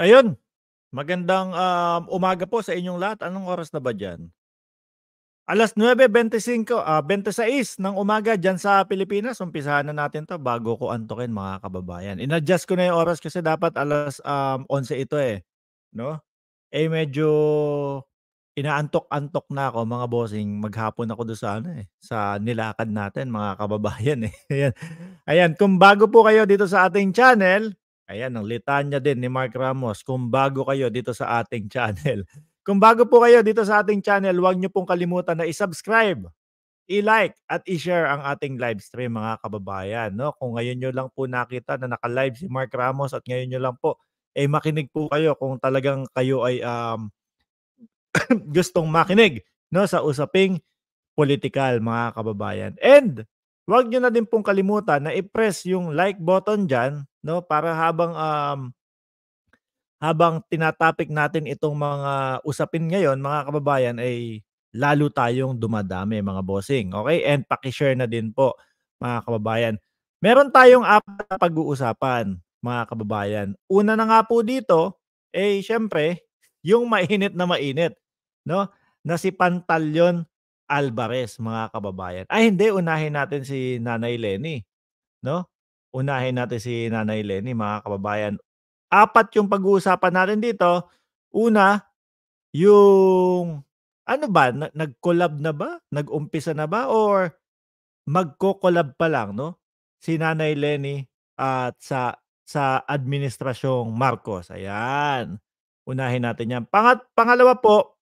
Ayun, magandang um, umaga po sa inyong lahat. Anong oras na ba dyan? Alas 9.25, uh, 26 ng umaga dyan sa Pilipinas. Umpisahan na natin to bago ko antukin mga kababayan. Inadjust ko na yung oras kasi dapat alas um, 11 ito eh. No? Eh medyo inaantok-antok na ako mga bossing. Maghapon ako doon sa ano eh, sa nilakad natin mga kababayan eh. Ayan. Ayan, kung bago po kayo dito sa ating channel, Ayan, ang litanya din ni Mark Ramos. Kung bago kayo dito sa ating channel. Kung bago po kayo dito sa ating channel, huwag niyo pong kalimutan na i-subscribe, i-like, at i-share ang ating live stream mga kababayan. No? Kung ngayon nyo lang po nakita na naka-live si Mark Ramos at ngayon nyo lang po, eh makinig po kayo kung talagang kayo ay um, gustong makinig no, sa usaping political mga kababayan. And Huwag nyo na din pong kalimutan na i-press yung like button dyan no? Para habang um, habang tinatapik natin itong mga usapin ngayon, mga kababayan, ay lalo tayong dumadami, mga bossing. Okay? And paki-share na din po, mga kababayan. Meron tayong apat na pag-uusapan, mga kababayan. Una na nga po dito, eh syempre, yung mainit na mainit, no? Na si Pantalyon Alvarez, mga kababayan. Ay hindi, unahin natin si Nanay Lenny, no? unahin natin si Nanay Lenny, mga kababayan. Apat yung pag-uusapan natin dito. Una, yung ano ba, nag-collab na ba? Nag-umpisa na ba? Or magko-collab pa lang, no? Si Nanay Lenny at sa sa administrasyong Marcos. Ayan. Unahin natin yan. Pangat, pangalawa po,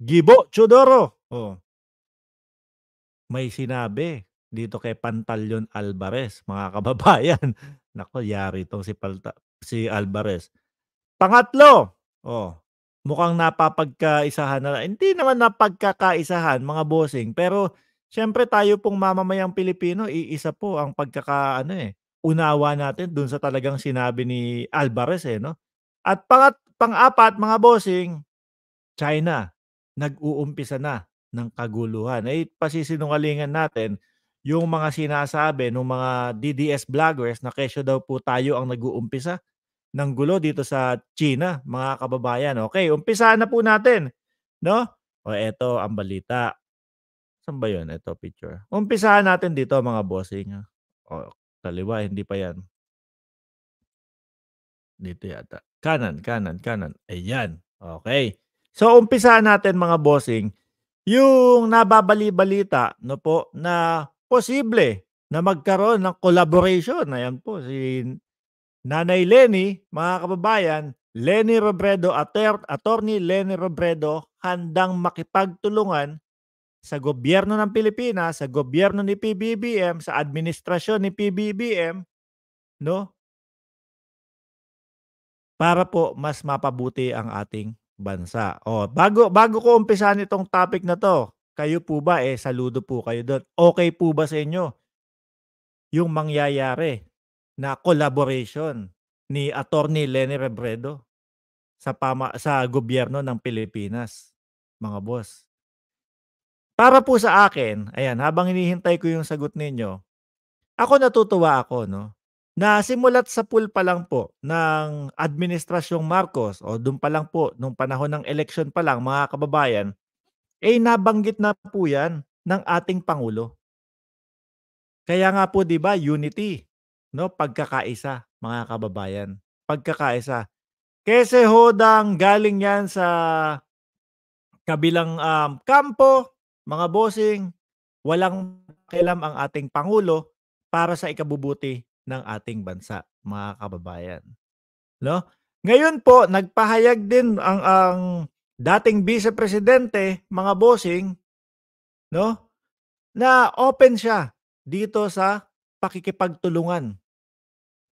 Gibo Chodoro. Oh. May sinabi dito kay Pantalyon Alvarez, mga kababayan. Nako, yari itong si, Palta, si Alvarez. Pangatlo, oh, mukhang napapagkaisahan na. Hindi naman napagkakaisahan, mga bossing. Pero, syempre tayo pong mamamayang Pilipino, iisa po ang pagkaka, ano eh, unawa natin dun sa talagang sinabi ni Alvarez eh, no? At pangat, pang-apat, mga bossing, China, nag-uumpisa na ng kaguluhan. Ay, eh, pasisinungalingan natin yung mga sinasabi ng mga DDS vloggers na kesyo daw po tayo ang nag-uumpisa ng gulo dito sa China, mga kababayan. Okay, umpisa na po natin. No? O eto ang balita. Saan ba yun? Ito picture. Umpisahan natin dito mga bossing. O kaliwa, hindi pa yan. Dito yata. Kanan, kanan, kanan. Ayan. Okay. So umpisahan natin mga bossing yung nababali-balita no po na posible na magkaroon ng collaboration. Ayan po, si Nanay Lenny, mga kababayan, Lenny Robredo, Ator- Attorney Lenny Robredo, handang makipagtulungan sa gobyerno ng Pilipinas, sa gobyerno ni PBBM, sa administrasyon ni PBBM, no? Para po mas mapabuti ang ating bansa. Oh, bago bago ko umpisan itong topic na 'to, kayo po ba, eh, saludo po kayo doon. Okay po ba sa inyo yung mangyayari na collaboration ni Attorney Lenny Rebredo sa, pama- sa gobyerno ng Pilipinas, mga boss? Para po sa akin, ayan, habang hinihintay ko yung sagot ninyo, ako natutuwa ako, no? Na simulat sa pool pa lang po ng Administrasyong Marcos o doon pa lang po, nung panahon ng election pa lang, mga kababayan, eh nabanggit na po 'yan ng ating pangulo. Kaya nga po 'di ba unity, no? Pagkakaisa, mga kababayan. Pagkakaisa. Kasi hodang galing 'yan sa kabilang um, kampo, mga bossing, walang kilam ang ating pangulo para sa ikabubuti ng ating bansa, mga kababayan. No? Ngayon po, nagpahayag din ang ang dating vice presidente, mga bossing, no? Na open siya dito sa pakikipagtulungan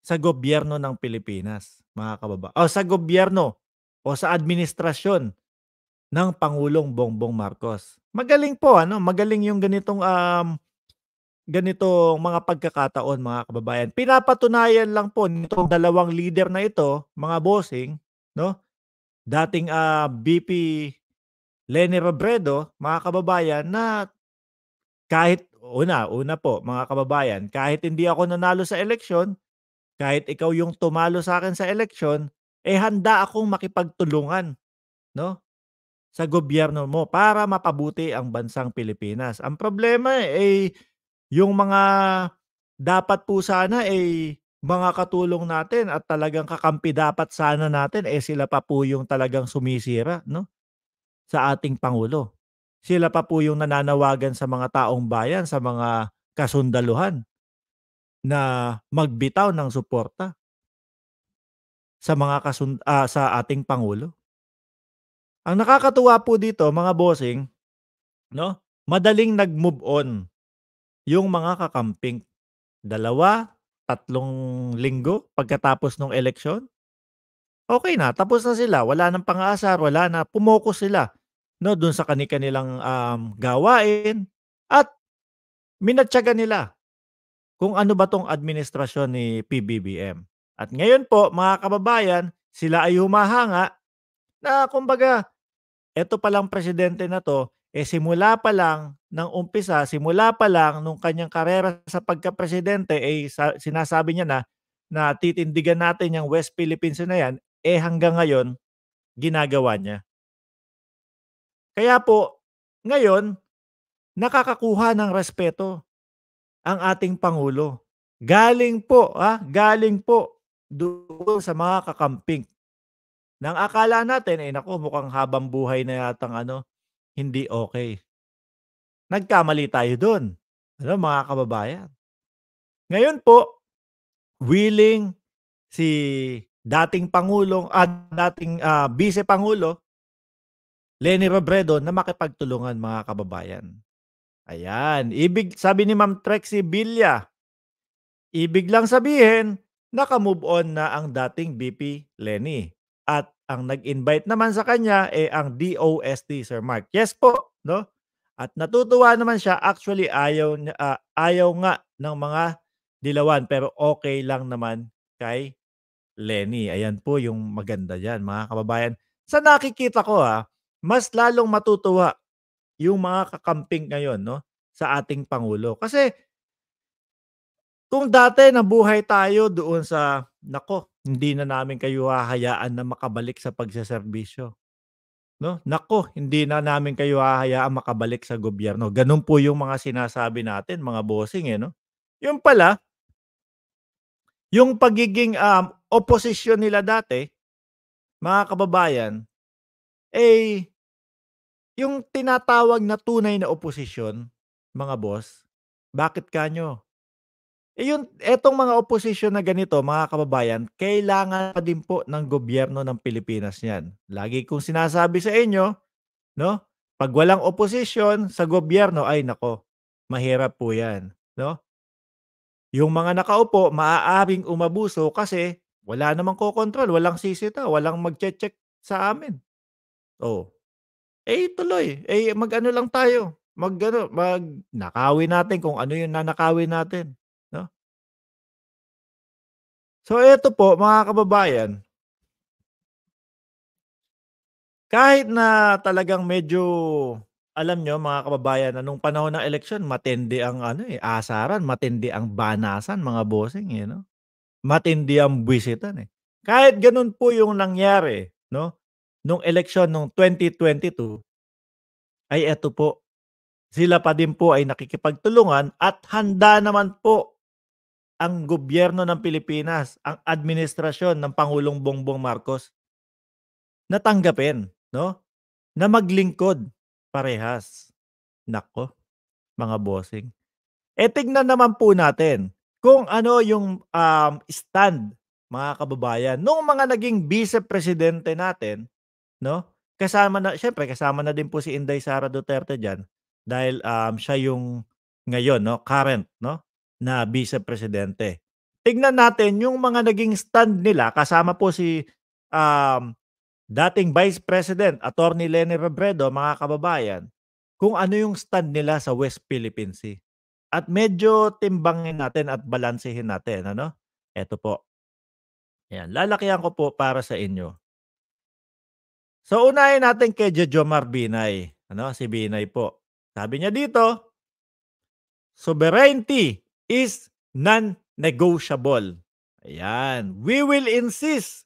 sa gobyerno ng Pilipinas, mga kababa. O sa gobyerno o sa administrasyon ng Pangulong Bongbong Marcos. Magaling po ano, magaling yung ganitong um ganitong mga pagkakataon mga kababayan. Pinapatunayan lang po nitong dalawang leader na ito, mga bossing, no? dating uh, ah, BP Lenny Robredo, mga kababayan, na kahit una, una po mga kababayan, kahit hindi ako nanalo sa eleksyon, kahit ikaw yung tumalo sa akin sa eleksyon, eh handa akong makipagtulungan, no? sa gobyerno mo para mapabuti ang bansang Pilipinas. Ang problema ay eh yung mga dapat po sana ay eh, mga katulong natin at talagang kakampi dapat sana natin eh sila pa po yung talagang sumisira no sa ating pangulo. Sila pa po yung nananawagan sa mga taong bayan, sa mga kasundaluhan na magbitaw ng suporta sa mga kasund uh, ah, sa ating pangulo. Ang nakakatuwa po dito, mga bossing, no? Madaling nag-move on yung mga kakamping. Dalawa, tatlong linggo pagkatapos nung eleksyon. Okay na, tapos na sila, wala nang pang-aasar, wala na, pumokus sila no doon sa kani kanilang um, gawain at minatsaga nila kung ano ba tong administrasyon ni PBBM. At ngayon po, mga kababayan, sila ay humahanga na kumbaga, eto palang presidente na to, eh simula pa lang ng umpisa, simula pa lang nung kanyang karera sa pagka-presidente, eh sa, sinasabi niya na na titindigan natin yung West Philippines na yan, eh hanggang ngayon, ginagawa niya. Kaya po, ngayon, nakakakuha ng respeto ang ating Pangulo. Galing po, ha? galing po doon sa mga kakamping. Nang akala natin, eh nako, mukhang habang buhay na yatang ano, hindi okay. Nagkamali tayo doon. Ano mga kababayan. Ngayon po, willing si dating Pangulong at ah, dating, ah, Bise Pangulo Leni Robredo na makipagtulungan mga kababayan. Ayan, ibig sabi ni Ma'am Trexie Villa, ibig lang sabihin naka-move on na ang dating VP Leni at ang nag-invite naman sa kanya eh, ang DOST Sir Mark. Yes po, no? At natutuwa naman siya actually ayaw uh, ayaw nga ng mga dilawan pero okay lang naman kay Lenny. Ayan po yung maganda diyan mga kababayan. Sa nakikita ko ha, ah, mas lalong matutuwa yung mga kakamping ngayon no sa ating pangulo kasi kung dati nabuhay tayo doon sa nako hindi na namin kayo hahayaan na makabalik sa pagseserbisyo. No? Nako, hindi na namin kayo hahayaan makabalik sa gobyerno. Ganun po yung mga sinasabi natin, mga bossing eh, no? Yung pala, yung pagiging um, opposition nila dati, mga kababayan, eh, yung tinatawag na tunay na oposisyon, mga boss, bakit kanyo? Eh etong mga oposisyon na ganito, mga kababayan, kailangan pa din po ng gobyerno ng Pilipinas niyan. Lagi kong sinasabi sa inyo, no? Pag walang oposisyon sa gobyerno, ay nako, mahirap po yan, no? Yung mga nakaupo, maaaring umabuso kasi wala namang kokontrol, walang sisita, walang magche-check sa amin. Oh. Eh tuloy, eh mag-ano lang tayo. Mag, ano, mag nakawin natin kung ano yung nanakawin natin. So ito po mga kababayan, kahit na talagang medyo alam nyo mga kababayan na nung panahon ng eleksyon matindi ang ano eh, asaran, matindi ang banasan mga bossing eh, no? Matindi ang buwisitan eh. Kahit ganun po yung nangyari, no? Nung eleksyon nung 2022 ay eto po sila pa din po ay nakikipagtulungan at handa naman po ang gobyerno ng Pilipinas, ang administrasyon ng Pangulong Bongbong Marcos natanggapin, no? Na maglingkod parehas. Nako, mga bossing. E tignan naman po natin kung ano yung um, stand, mga kababayan, nung mga naging vice-presidente natin, no? Kasama na, syempre, kasama na din po si Inday Sara Duterte diyan dahil um, siya yung ngayon, no? Current, no? na vice-presidente. Tignan natin yung mga naging stand nila kasama po si um, dating Vice President, Attorney Lenny Robredo, mga kababayan, kung ano yung stand nila sa West Philippine Sea. At medyo timbangin natin at balansehin natin. Ano? Ito po. Ayan, lalakihan ko po para sa inyo. So unahin natin kay Jomar Marbinay, Ano? Si Binay po. Sabi niya dito, sovereignty is non-negotiable. Ayan. We will insist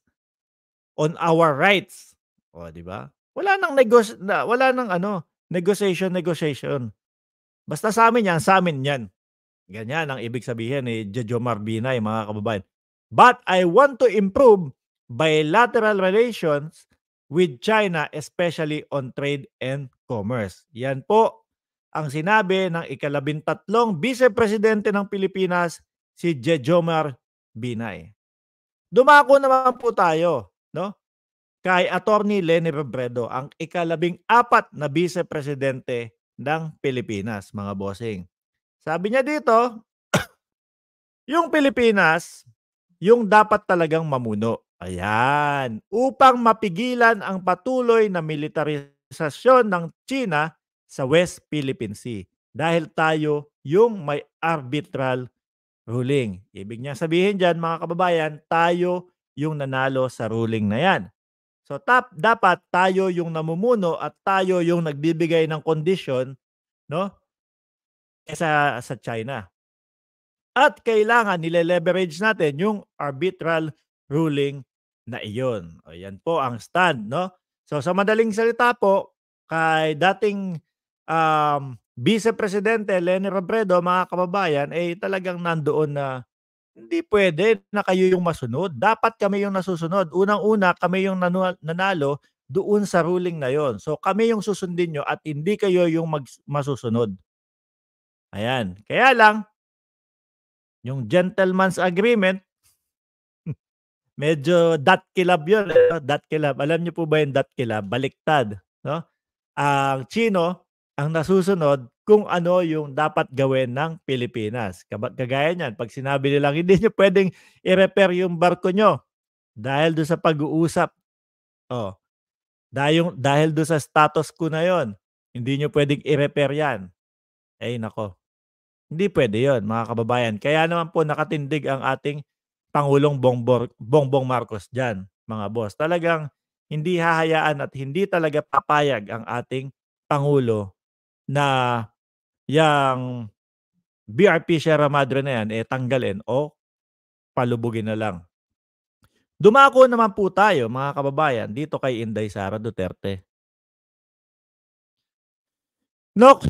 on our rights. O, di ba? Wala nang negos wala nang ano, negotiation, negotiation. Basta sa amin yan, sa amin yan. Ganyan ang ibig sabihin ni Jojo Marbinay, mga kababayan. But I want to improve bilateral relations with China, especially on trade and commerce. Yan po ang sinabi ng ikalabintatlong vice-presidente ng Pilipinas, si Jejomar Binay. Dumako naman po tayo no? kay Attorney Lenny Robredo, ang ikalabing apat na vice ng Pilipinas, mga bossing. Sabi niya dito, yung Pilipinas, yung dapat talagang mamuno. Ayan. Upang mapigilan ang patuloy na militarisasyon ng China sa West Philippine Sea dahil tayo yung may arbitral ruling. Ibig niya sabihin dyan mga kababayan, tayo yung nanalo sa ruling na yan. So tap, dapat tayo yung namumuno at tayo yung nagbibigay ng condition no? Kesa eh, sa China. At kailangan nile-leverage natin yung arbitral ruling na iyon. O yan po ang stand, no? So sa madaling salita po, kay dating um, Vice Presidente Lenny Robredo, mga kababayan, eh talagang nandoon na hindi pwede na kayo yung masunod. Dapat kami yung nasusunod. Unang-una, kami yung nanalo doon sa ruling na yon. So kami yung susundin nyo at hindi kayo yung mag- masusunod. Ayan. Kaya lang, yung gentleman's agreement, medyo dot kilab yun. Eh. Dot kilab. Alam nyo po ba yung dot kilab? Baliktad. No? Ang Chino, ang nasusunod kung ano yung dapat gawin ng Pilipinas. Kagaya niyan, pag sinabi nilang hindi nyo pwedeng i-repair yung barko nyo dahil do sa pag-uusap. Oh. Dahil, dahil do sa status ko na yon, hindi nyo pwedeng i-repair yan. Eh, nako. Hindi pwede yon mga kababayan. Kaya naman po nakatindig ang ating Pangulong Bongbong Marcos dyan, mga boss. Talagang hindi hahayaan at hindi talaga papayag ang ating Pangulo na yung BRP Sierra Madre na yan, eh, tanggalin o palubugin na lang. Dumako naman po tayo, mga kababayan, dito kay Inday Sara Duterte. No,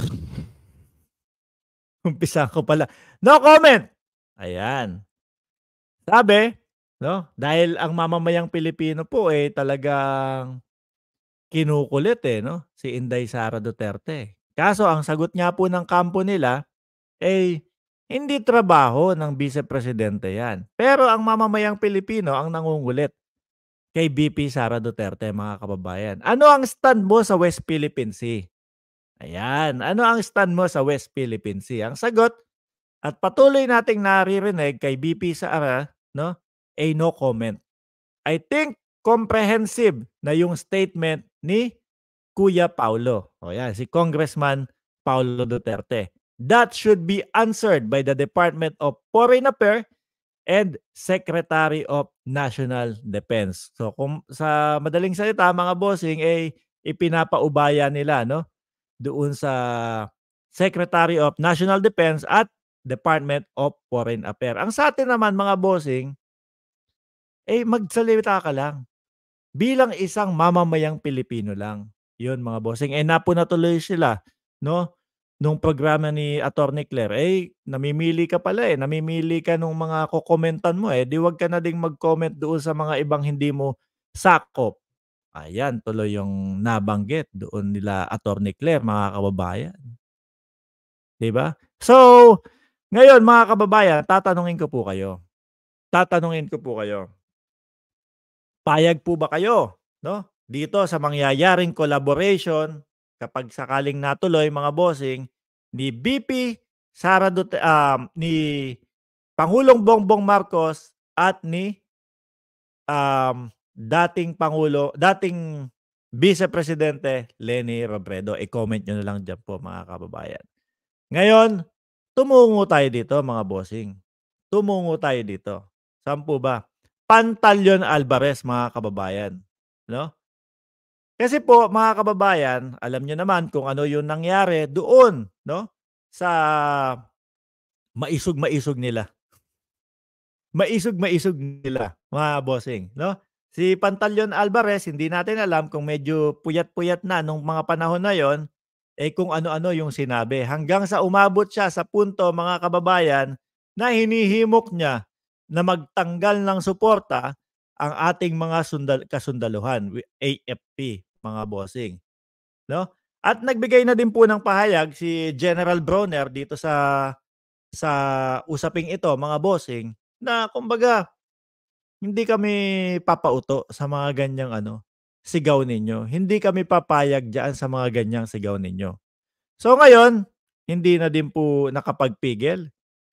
umpisa ko pala. No comment! Ayan. Sabi, no, dahil ang mamamayang Pilipino po eh talagang kinukulit eh, no? Si Inday Sara Duterte. Kaso ang sagot nga po ng kampo nila ay eh, hindi trabaho ng vice-presidente yan. Pero ang mamamayang Pilipino ang nangungulit kay BP Sara Duterte mga kababayan. Ano ang stand mo sa West Philippine Sea? Ayan, ano ang stand mo sa West Philippine Sea? Ang sagot at patuloy nating naririnig kay BP Sara, no? A no comment. I think comprehensive na yung statement ni Kuya Paulo. O yan, si Congressman Paulo Duterte. That should be answered by the Department of Foreign Affairs and Secretary of National Defense. So kung sa madaling salita mga bossing eh ipinapaubaya nila no doon sa Secretary of National Defense at Department of Foreign Affairs. Ang sa atin naman mga bossing eh magsalita ka lang bilang isang mamamayang Pilipino lang. Yun mga bossing. Eh napo natuloy sila, no? Nung programa ni Attorney Claire, eh namimili ka pala eh. Namimili ka nung mga kokomentan mo eh. Di wag ka na ding mag-comment doon sa mga ibang hindi mo sakop. Ayan, tuloy yung nabanggit doon nila Attorney Claire, mga kababayan. 'Di ba? So, ngayon mga kababayan, tatanungin ko po kayo. Tatanungin ko po kayo. Payag po ba kayo, no? dito sa mangyayaring collaboration, kapag sakaling natuloy mga bossing, ni BP Sara Duterte, um, ni Pangulong Bongbong Marcos at ni um, dating Pangulo, dating Vice Presidente Lenny Robredo. I-comment nyo na lang dyan po mga kababayan. Ngayon, tumungo tayo dito mga bossing. Tumungo tayo dito. Saan po ba? Pantalyon Alvarez mga kababayan. No? Kasi po mga kababayan, alam niyo naman kung ano yung nangyari doon, no? Sa maisog-maisog nila. Maisog-maisog nila, mga bossing, no? Si Pantalyon Alvarez, hindi natin alam kung medyo puyat-puyat na nung mga panahon na yon, eh kung ano-ano yung sinabi. Hanggang sa umabot siya sa punto, mga kababayan, na hinihimok niya na magtanggal ng suporta ang ating mga sundal- kasundaluhan, AFP mga bossing. No? At nagbigay na din po ng pahayag si General Broner dito sa sa usaping ito, mga bossing, na kumbaga hindi kami papauto sa mga ganyang ano, sigaw ninyo. Hindi kami papayag diyan sa mga ganyang sigaw ninyo. So ngayon, hindi na din po nakapagpigil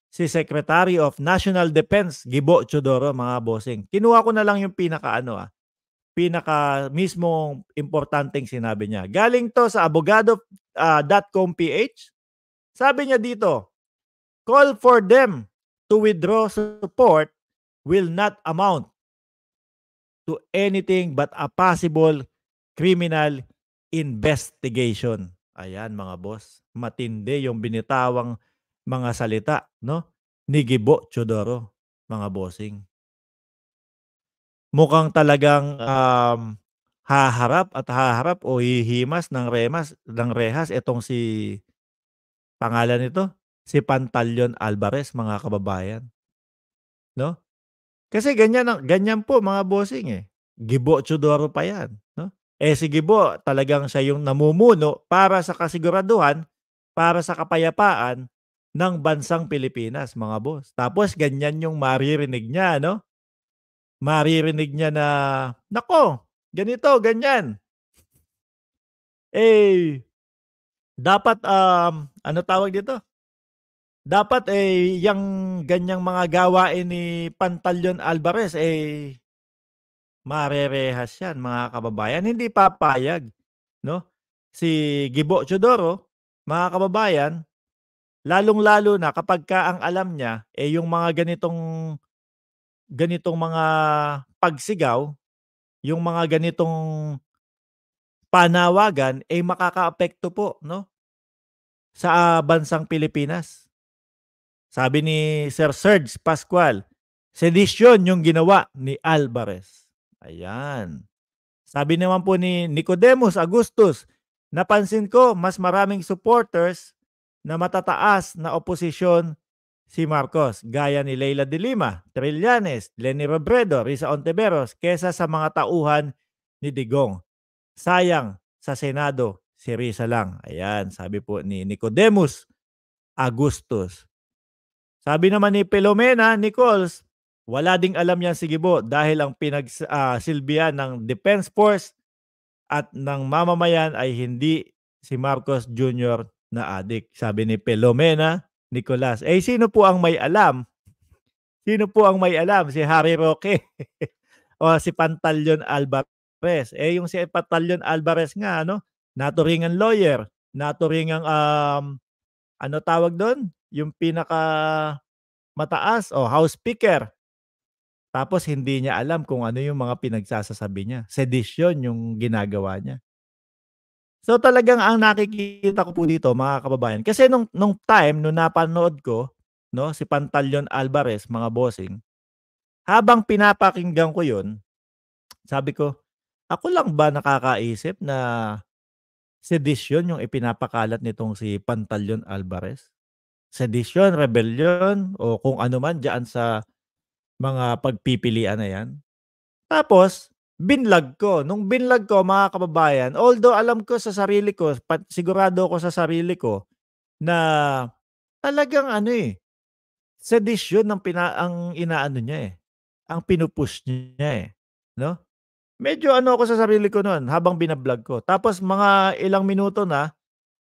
si Secretary of National Defense Gibo Chodoro mga bossing. Kinuha ko na lang yung pinaka ano ah, pinaka mismong importanteng sinabi niya. Galing to sa abogado.com.ph. Ah, uh, Sabi niya dito, call for them to withdraw support will not amount to anything but a possible criminal investigation. Ayan mga boss, matindi yung binitawang mga salita no ni Gibo Chodoro, mga bossing mukhang talagang um, haharap at haharap o hihimas ng remas ng rehas itong si pangalan nito si Pantalyon Alvarez mga kababayan no kasi ganyan ang ganyan po mga bossing eh Gibo Chudoro pa yan no eh si Gibo talagang siya yung namumuno para sa kasiguraduhan para sa kapayapaan ng bansang Pilipinas mga boss tapos ganyan yung maririnig niya no maririnig niya na, nako, ganito, ganyan. Eh, dapat, um, ano tawag dito? Dapat eh, yung ganyang mga gawain ni Pantalyon Alvarez, eh, marerehas yan, mga kababayan. Hindi papayag, no? Si Gibo Chodoro, mga kababayan, lalong-lalo na kapag ka ang alam niya, eh, yung mga ganitong ganitong mga pagsigaw, yung mga ganitong panawagan ay eh, makakaapekto po no sa uh, bansang Pilipinas. Sabi ni Sir Serge Pascual, sedisyon yung ginawa ni Alvarez. Ayan. Sabi naman po ni Nicodemus Agustus, napansin ko mas maraming supporters na matataas na oposisyon si Marcos, gaya ni Leila de Lima, Trillanes, Lenny Robredo, Risa Ontiveros, kesa sa mga tauhan ni Digong. Sayang sa Senado, si Risa lang. Ayan, sabi po ni Nicodemus Agustus. Sabi naman ni Pelomena Nichols, wala ding alam yan si Gibo dahil ang pinagsilbihan ah, uh, ng Defense Force at ng mamamayan ay hindi si Marcos Jr. na adik. Sabi ni Pelomena Nicolas. Eh, sino po ang may alam? Sino po ang may alam? Si Harry Roque o si Pantalyon Alvarez. Eh, yung si Pantalyon Alvarez nga, ano, naturingan lawyer, naturingan, um, ano tawag doon? Yung pinaka mataas o oh, house speaker. Tapos hindi niya alam kung ano yung mga pinagsasasabi niya. Sedition yung ginagawa niya. So talagang ang nakikita ko po dito mga kababayan kasi nung nung time nung napanood ko no si Pantalyon Alvarez mga bossing habang pinapakinggan ko yun, sabi ko ako lang ba nakakaisip na sedition yung ipinapakalat nitong si Pantalyon Alvarez sedition rebellion o kung ano man diyan sa mga pagpipilian na 'yan tapos binlog ko. Nung binlog ko, mga kababayan, although alam ko sa sarili ko, sigurado ko sa sarili ko, na talagang ano eh, sedisyon ng pina, ang inaano niya eh. Ang pinupush niya eh. No? Medyo ano ako sa sarili ko noon habang binablog ko. Tapos mga ilang minuto na,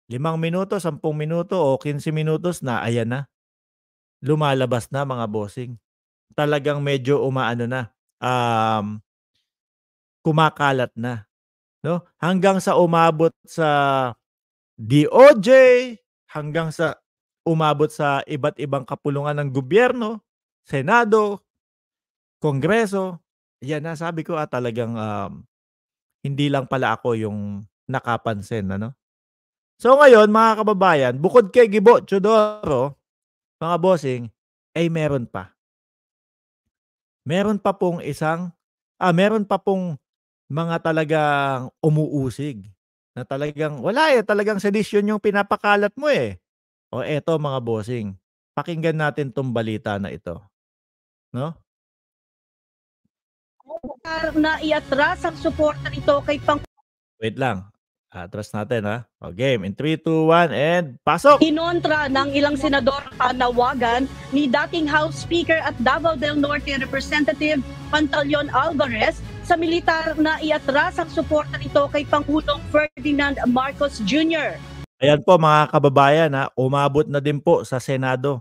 limang minuto, sampung minuto o 15 minutos na, ayan na. Lumalabas na mga bossing. Talagang medyo umaano na. Um, kumakalat na. No? Hanggang sa umabot sa DOJ, hanggang sa umabot sa iba't ibang kapulungan ng gobyerno, Senado, Kongreso. Yan na sabi ko at ah, talagang um, hindi lang pala ako yung nakapansin. Ano? So ngayon mga kababayan, bukod kay Gibo Chodoro, mga bossing, ay meron pa. Meron pa pong isang, ah meron pa pong mga talagang umuusig. Na talagang, wala eh, talagang sedisyon yung pinapakalat mo eh. O eto mga bossing, pakinggan natin tong balita na ito. No? na iatras ang suporta nito kay Pang... Wait lang. Atras natin ha. O game. In 3, 2, 1, and pasok! Inontra ng ilang senador panawagan ni dating House Speaker at Davao del Norte Representative Pantaleon Alvarez sa militar na iatras ang suporta nito kay Pangulong Ferdinand Marcos Jr. Ayan po mga kababayan, ha, umabot na din po sa Senado.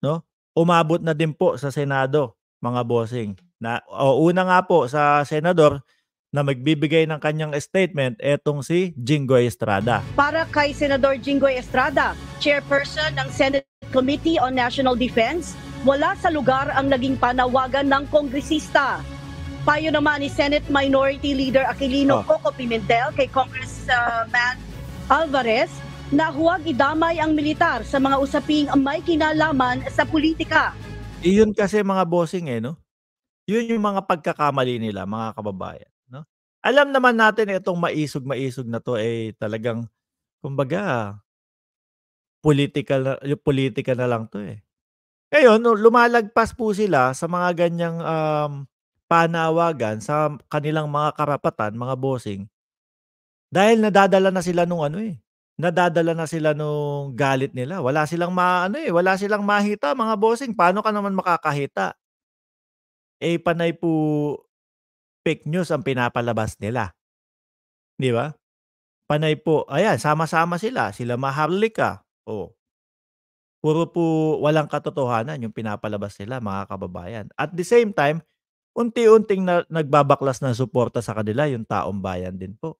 No? Umabot na din po sa Senado, mga bossing. Na, o, una nga po sa senador, na magbibigay ng kanyang statement etong si Jinggoy Estrada. Para kay Senador Jinggoy Estrada, chairperson ng Senate Committee on National Defense, wala sa lugar ang naging panawagan ng kongresista. Payo naman ni Senate Minority Leader Aquilino oh. Coco Pimentel kay Congressman uh, Alvarez na huwag idamay ang militar sa mga usaping may kinalaman sa politika. Iyon kasi mga bossing eh, no? Yun yung mga pagkakamali nila, mga kababayan. No? Alam naman natin itong maisog-maisog na to eh talagang, kumbaga, political, politika na lang to eh. Ngayon, lumalagpas po sila sa mga ganyang um, panawagan sa kanilang mga karapatan, mga bossing, dahil nadadala na sila nung ano eh, nadadala na sila nung galit nila. Wala silang maano eh, wala silang mahita mga bossing. Paano ka naman makakahita? Eh panay po fake news ang pinapalabas nila. 'Di ba? Panay po, ayan, sama-sama sila, sila maharlika. Oh. Puro po walang katotohanan yung pinapalabas nila, mga kababayan. At the same time, unti-unting na, nagbabaklas ng suporta sa kanila yung taong bayan din po.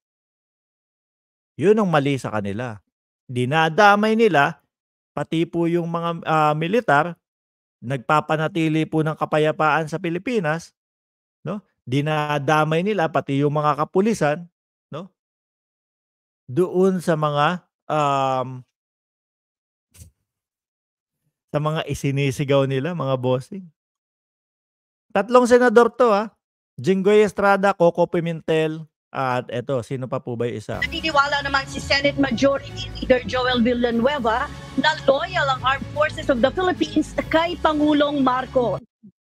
Yun ang mali sa kanila. Dinadamay nila, pati po yung mga uh, militar, nagpapanatili po ng kapayapaan sa Pilipinas, no? dinadamay nila, pati yung mga kapulisan, no? doon sa mga um, sa mga isinisigaw nila, mga bossing. Tatlong senador to ha. Ah. Jinggoy Estrada, Coco Pimentel, at eto, sino pa po ba yung isa? Naniniwala naman si Senate Majority Leader Joel Villanueva na loyal ang Armed Forces of the Philippines kay Pangulong Marcos.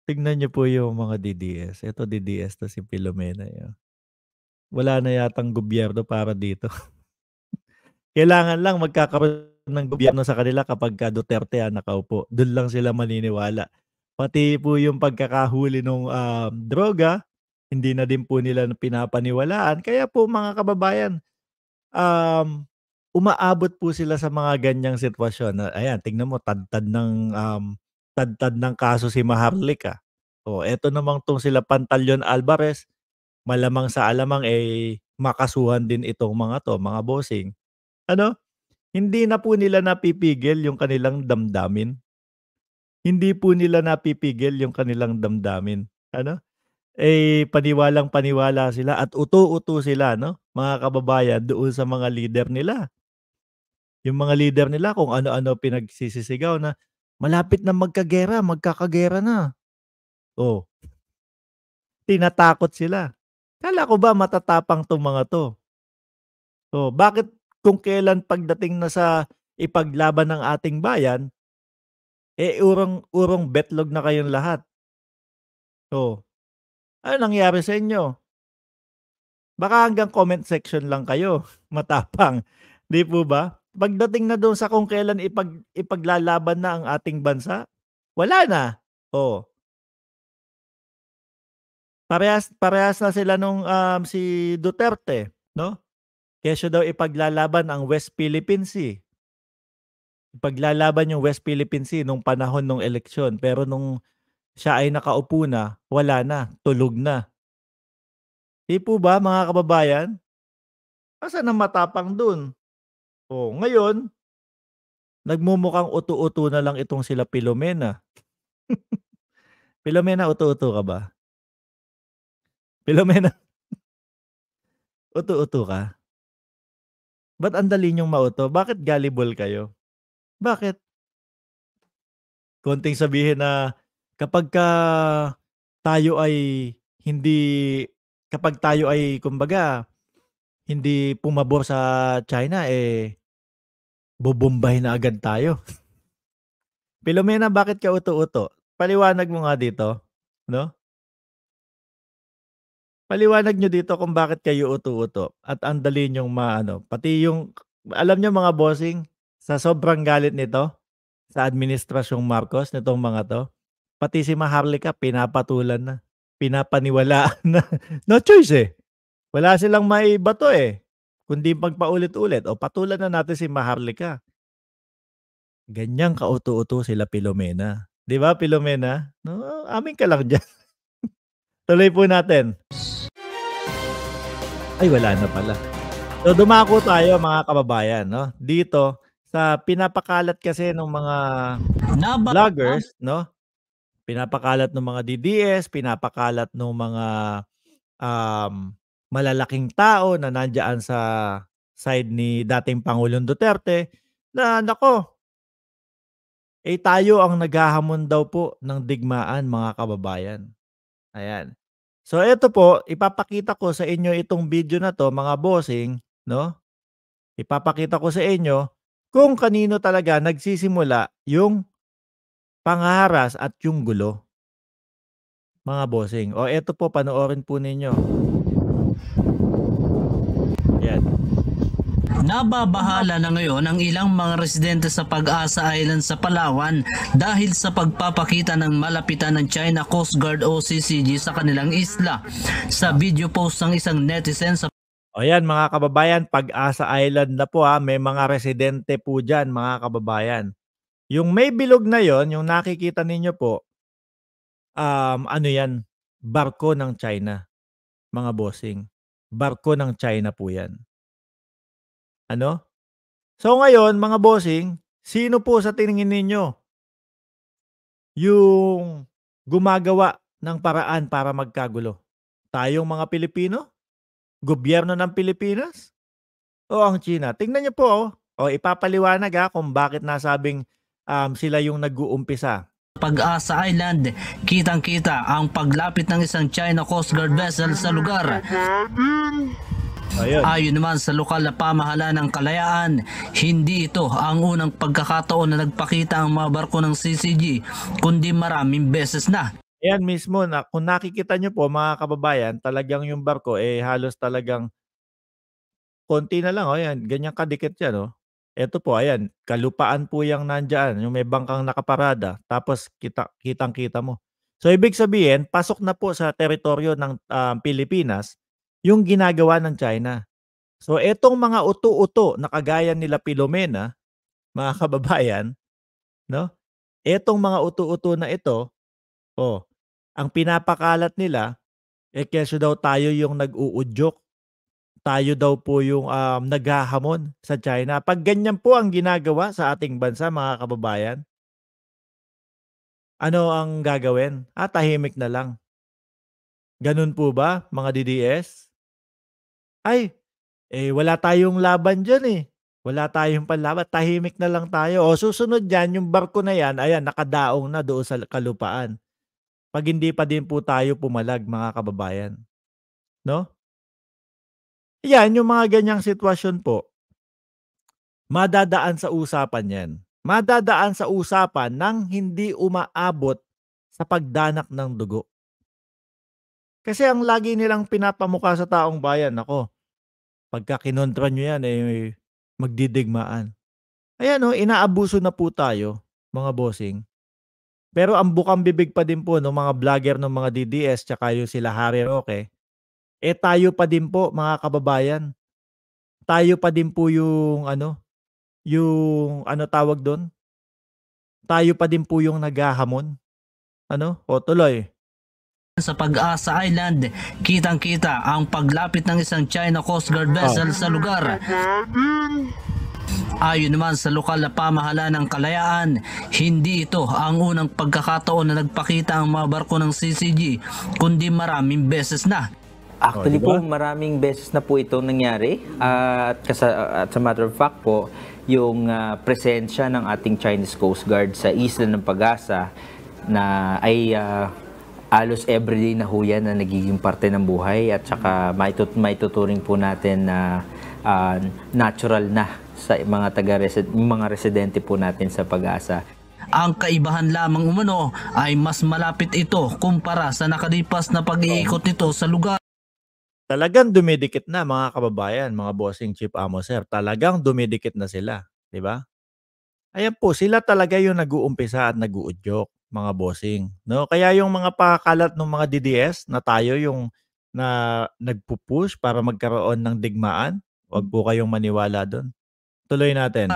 Tingnan niyo po yung mga DDS. Ito DDS to si Pilomena. Yun. Eh, oh. Wala na yatang gobyerno para dito. Kailangan lang magkakaroon ng gobyerno sa kanila kapag Duterte ang nakaupo. Doon lang sila maniniwala. Pati po yung pagkakahuli ng um, droga, hindi na din po nila pinapaniwalaan. Kaya po mga kababayan, um, umaabot po sila sa mga ganyang sitwasyon. Ayan, tingnan mo, tadtad ng, um, tadtad ng kaso si Maharlika. Ah. O, oh, eto namang tong sila Pantalyon Alvarez, malamang sa alamang eh, makasuhan din itong mga to, mga bossing. Ano? Hindi na po nila napipigil yung kanilang damdamin hindi po nila napipigil yung kanilang damdamin. Ano? Eh, paniwalang paniwala sila at uto-uto sila, no? Mga kababayan doon sa mga leader nila. Yung mga leader nila kung ano-ano pinagsisisigaw na malapit na magkagera, magkakagera na. Oh. Tinatakot sila. Kala ko ba matatapang tong mga to? So, oh, bakit kung kailan pagdating na sa ipaglaban ng ating bayan, eh, urong urong betlog na kayong lahat. So, ano nangyari sa inyo? Baka hanggang comment section lang kayo. Matapang. Di po ba? Pagdating na doon sa kung kailan ipag, ipaglalaban na ang ating bansa, wala na. Oh. Parehas, parehas na sila nung um, si Duterte, no? Kesyo daw ipaglalaban ang West Philippine Sea paglalaban yung West Philippine Sea nung panahon ng eleksyon. Pero nung siya ay nakaupo na, wala na, tulog na. Di po ba mga kababayan? Asa na matapang dun? O, oh, ngayon, nagmumukhang uto-uto na lang itong sila Pilomena. Pilomena, uto-uto ka ba? Pilomena, uto-uto ka? Ba't ang dali niyong mauto? Bakit gullible kayo? Bakit? Konting sabihin na kapag ka tayo ay hindi kapag tayo ay kumbaga hindi pumabor sa China eh bobombahin na agad tayo. Pilomena, bakit ka uto-uto? Paliwanag mo nga dito, no? Paliwanag nyo dito kung bakit kayo uto-uto at ang dali nyong maano. Pati yung, alam nyo mga bossing, sa sobrang galit nito sa administrasyong Marcos nitong mga to, pati si Maharlika pinapatulan na, pinapaniwalaan na. no choice eh. Wala silang maibato eh. Kundi pagpaulit-ulit. O patulan na natin si Maharlika. Ganyang kauto-uto sila Pilomena. Di ba Pilomena? No, amin ka lang dyan. Tuloy po natin. Ay, wala na pala. So dumako tayo mga kababayan. No? Dito, sa pinapakalat kasi ng mga Naba- vloggers, no? Pinapakalat ng mga DDS, pinapakalat ng mga um, malalaking tao na nandiyan sa side ni dating Pangulong Duterte na nako, eh tayo ang naghahamon daw po ng digmaan mga kababayan. Ayan. So ito po, ipapakita ko sa inyo itong video na to mga bossing, no? Ipapakita ko sa inyo kung kanino talaga nagsisimula yung pangaras at yung gulo. Mga bossing. O eto po, panoorin po ninyo. Yan. Nababahala na ngayon ang ilang mga residente sa Pag-asa Island sa Palawan dahil sa pagpapakita ng malapitan ng China Coast Guard o CCG sa kanilang isla. Sa video post ng isang netizen sa o yan mga kababayan, Pag-asa Island na po ha, may mga residente po dyan mga kababayan. Yung may bilog na yon, yung nakikita ninyo po, um, ano yan, barko ng China, mga bossing. Barko ng China po yan. Ano? So ngayon, mga bossing, sino po sa tingin ninyo yung gumagawa ng paraan para magkagulo? Tayong mga Pilipino? Gobyerno ng Pilipinas? O ang China? Tingnan niyo po, oh. o ipapaliwanag ha, ah, kung bakit nasabing um, sila yung nag-uumpisa. Pag-asa Island, kitang-kita ang paglapit ng isang China Coast Guard vessel sa lugar. Ayun. Ayon naman sa lokal na pamahalaan ng kalayaan, hindi ito ang unang pagkakataon na nagpakita ang mga barko ng CCG, kundi maraming beses na. Ayan mismo na kung nakikita niyo po mga kababayan talagang yung barko, eh, halos talagang konti na lang, oh, yan, ganyan kadikit yan, oh. Ito po ayan, kalupaan po yang nandyan, yung may bangkang nakaparada tapos kita kitang-kita mo. So ibig sabihin pasok na po sa teritoryo ng, um, Pilipinas yung ginagawa ng China. So etong mga uto-uto na kagaya nila Pilomena, mga kababayan, 'no? Etong mga uto-uto na ito Oh, ang pinapakalat nila, eh keso daw tayo yung nag-uudyok. Tayo daw po yung um, naghahamon sa China. Pag ganyan po ang ginagawa sa ating bansa, mga kababayan, ano ang gagawin? Ah, tahimik na lang. Ganun po ba, mga DDS? Ay, eh wala tayong laban dyan eh. Wala tayong panlaban. Tahimik na lang tayo. O susunod yan, yung barko na yan, ayan, nakadaong na doon sa kalupaan pag hindi pa din po tayo pumalag, mga kababayan. No? Yan, yung mga ganyang sitwasyon po, madadaan sa usapan yan. Madadaan sa usapan nang hindi umaabot sa pagdanak ng dugo. Kasi ang lagi nilang pinapamukha sa taong bayan, ako, pagka kinontra nyo yan, eh, magdidigmaan. Ayan o, oh, inaabuso na po tayo, mga bossing. Pero ang bukang bibig pa din po ng mga vlogger ng mga DDS tsaka yung sila Harry Roque, eh tayo pa din po mga kababayan. Tayo pa din po yung ano, yung ano tawag doon? Tayo pa din po yung naghahamon. Ano? O tuloy sa Pag-asa Island, kitang-kita ang paglapit ng isang China Coast Guard vessel oh. sa lugar. Ayon naman sa lokal na pamahalaan ng kalayaan, hindi ito ang unang pagkakataon na nagpakita ang mga barko ng CCG, kundi maraming beses na. Actually oh, po, maraming beses na po itong nangyari. at, kasa, at sa matter of fact po, yung uh, presensya ng ating Chinese Coast Guard sa isla ng Pagasa na ay uh, ah, alos everyday na huya na nagiging parte ng buhay at saka maitut maituturing po natin na uh, natural na sa mga taga mga residente po natin sa pag-asa. Ang kaibahan lamang umano ay mas malapit ito kumpara sa nakalipas na pag-iikot nito sa lugar. Talagang dumidikit na mga kababayan, mga bossing chief amo sir. Talagang dumidikit na sila, di ba? Ayan po, sila talaga yung nag-uumpisa at nag-uudyok, mga bossing. No? Kaya yung mga pakakalat ng mga DDS na tayo yung na nagpupush para magkaroon ng digmaan, wag po kayong maniwala doon. Tuloy natin.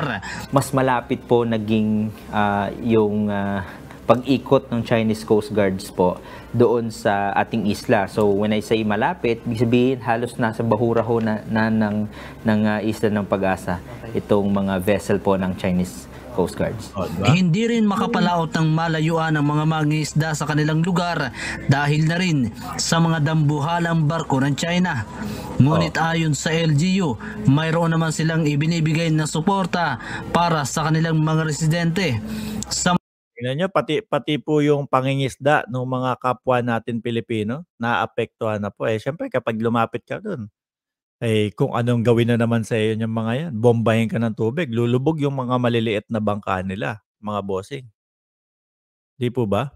Mas malapit po naging uh, yung uh, pag-ikot ng Chinese Coast Guards po doon sa ating isla. So when I say malapit, ibig sabihin halos nasa bahura ho na, na ng, ng uh, isla ng pag-asa okay. itong mga vessel po ng Chinese Coast Guards. Oh, eh, Hindi rin makapalaot ng malayuan ang mga mangingisda sa kanilang lugar dahil na rin sa mga dambuhalang barko ng China. Ngunit oh. ayon sa LGU, mayroon naman silang ibinibigay na suporta para sa kanilang mga residente. Sa Tingnan pati, pati po yung pangingisda ng mga kapwa natin Pilipino, na apektuhan na po. Eh, syempre, kapag lumapit ka doon, eh kung anong gawin na naman sa iyo yung mga yan. Bombahin ka ng tubig, lulubog yung mga maliliit na bangka nila, mga bossing. Di po ba?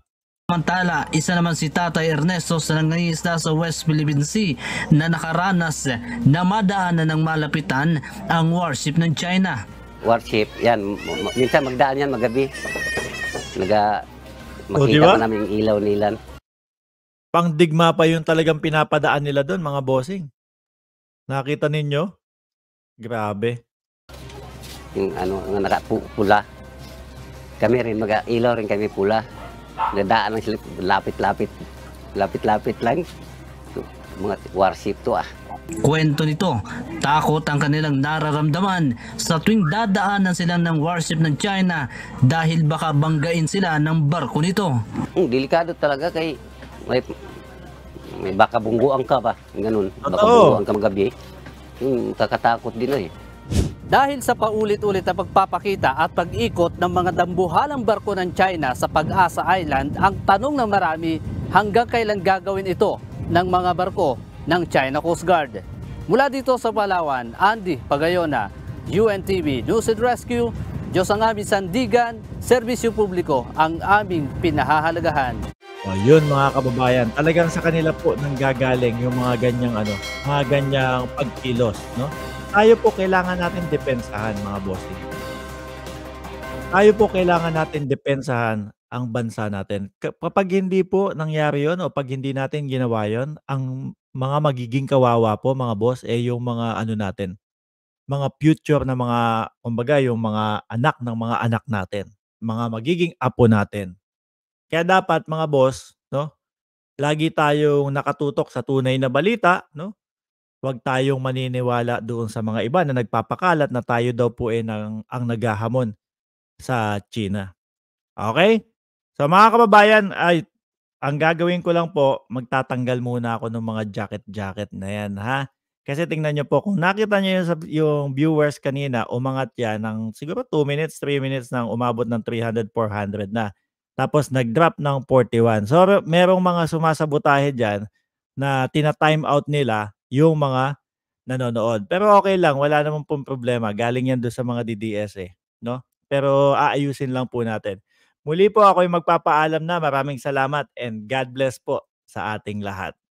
Samantala, isa naman si Tatay Ernesto sa nangangisda sa West Philippine Sea na nakaranas na madaanan ng malapitan ang warship ng China. Warship, yan. Minsan magdaan yan magabi. Naga, oh, makita oh, diba? pa namin yung ilaw nila. Pangdigma pa yung talagang pinapadaan nila doon, mga bossing. Nakita ninyo? Grabe. Yung ano, nga nakapula. Kami rin, mag-ilaw rin kami pula. Nadaan lang sila, lapit-lapit. Lapit-lapit lang. Mga warship to ah. Kwento nito, takot ang kanilang nararamdaman sa tuwing dadaanan sila ng warship ng China dahil baka banggain sila ng barko nito. Mm, delikado talaga kay may may baka bungguan ka pa. Ganun. Baka bungguan ka magabi. Yung eh. kakatakot hmm, din na eh. Dahil sa paulit-ulit na pagpapakita at pag-ikot ng mga dambuhalang barko ng China sa Pag-asa Island, ang tanong ng marami, hanggang kailan gagawin ito ng mga barko ng China Coast Guard? Mula dito sa Palawan, Andy Pagayona, UNTV News and Rescue, Diyos ang aming sandigan, serbisyo publiko ang aming pinahahalagahan. O, yun mga kababayan, talagang sa kanila po nang gagaling yung mga ganyang ano, mga ganyang pagkilos, no? Tayo po kailangan natin depensahan mga bossing. Tayo po kailangan natin depensahan ang bansa natin. Kapag hindi po nangyari yon o pag hindi natin ginawa yon, ang mga magiging kawawa po mga boss eh yung mga ano natin, mga future na mga kumbaga yung mga anak ng mga anak natin, mga magiging apo natin, kaya dapat mga boss, no? Lagi tayong nakatutok sa tunay na balita, no? Huwag tayong maniniwala doon sa mga iba na nagpapakalat na tayo daw po ay eh, ng, ang naghahamon sa China. Okay? So mga kababayan, ay ang gagawin ko lang po, magtatanggal muna ako ng mga jacket-jacket na yan, ha? Kasi tingnan nyo po, kung nakita nyo yung, yung viewers kanina, umangat yan ng siguro 2 minutes, 3 minutes nang umabot ng 300, 400 na. Tapos nag-drop ng 41. So merong mga sumasabotahe diyan na tina-time out nila yung mga nanonood. Pero okay lang, wala naman pong problema. Galing yan doon sa mga DDS eh, no? Pero aayusin lang po natin. Muli po ako ay magpapaalam na. Maraming salamat and God bless po sa ating lahat.